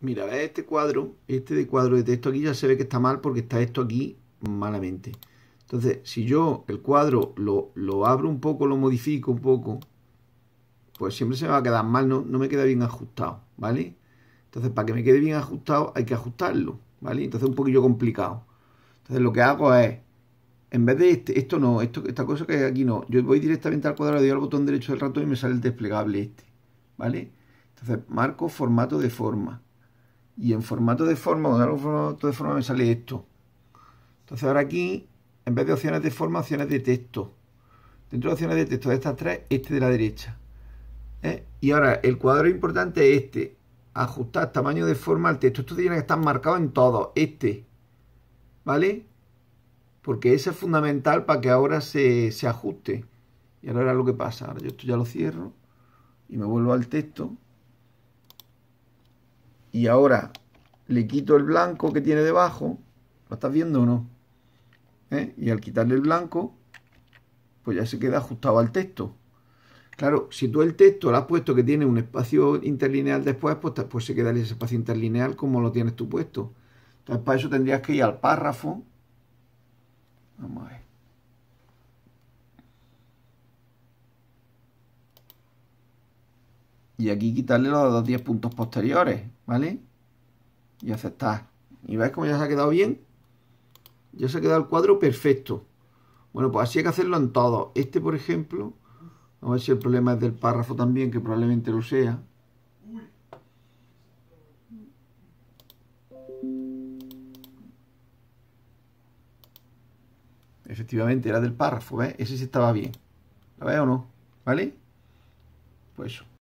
Mira, este cuadro, este de cuadro de texto aquí ya se ve que está mal porque está esto aquí malamente. Entonces, si yo el cuadro lo, abro un poco, lo modifico un poco, pues siempre se me va a quedar mal, no, no me queda bien ajustado, ¿vale? Entonces, para que me quede bien ajustado hay que ajustarlo, ¿vale? Entonces, un poquillo complicado. Entonces, lo que hago es, en vez de este, esto no, esto, esta cosa que aquí no, yo voy directamente al cuadro, le doy al botón derecho del ratón y me sale el desplegable este, ¿vale? Entonces, marco formato de forma y en formato de forma, cuando en formato de forma me sale esto. Entonces ahora aquí, en vez de opciones de forma, opciones de texto. Dentro de opciones de texto de estas tres, este de la derecha. ¿Eh? Y ahora, el cuadro importante es este. Ajustar tamaño de forma al texto. Esto tiene que estar marcado en todo. Este. ¿Vale? Porque ese es fundamental para que ahora se, se ajuste. Y ahora, ahora lo que pasa. Ahora yo esto ya lo cierro. Y me vuelvo al texto. Y ahora le quito el blanco que tiene debajo, ¿lo estás viendo o no? ¿Eh? Y al quitarle el blanco, pues ya se queda ajustado al texto. Claro, si tú el texto lo has puesto que tiene un espacio interlineal después, pues, pues se queda ese espacio interlineal como lo tienes tú puesto. Entonces, para eso tendrías que ir al párrafo. Vamos a ver. Y aquí quitarle los dos 10 puntos posteriores, ¿vale? y aceptar. Y veis cómo ya se ha quedado bien. Ya se ha quedado el cuadro perfecto. Bueno, pues así hay que hacerlo en todo. Este, por ejemplo, vamos a ver si el problema es del párrafo también, que probablemente lo sea. Efectivamente, era del párrafo, ¿ves? Ese sí estaba bien. ¿La veis o no? ¿Vale? Pues eso.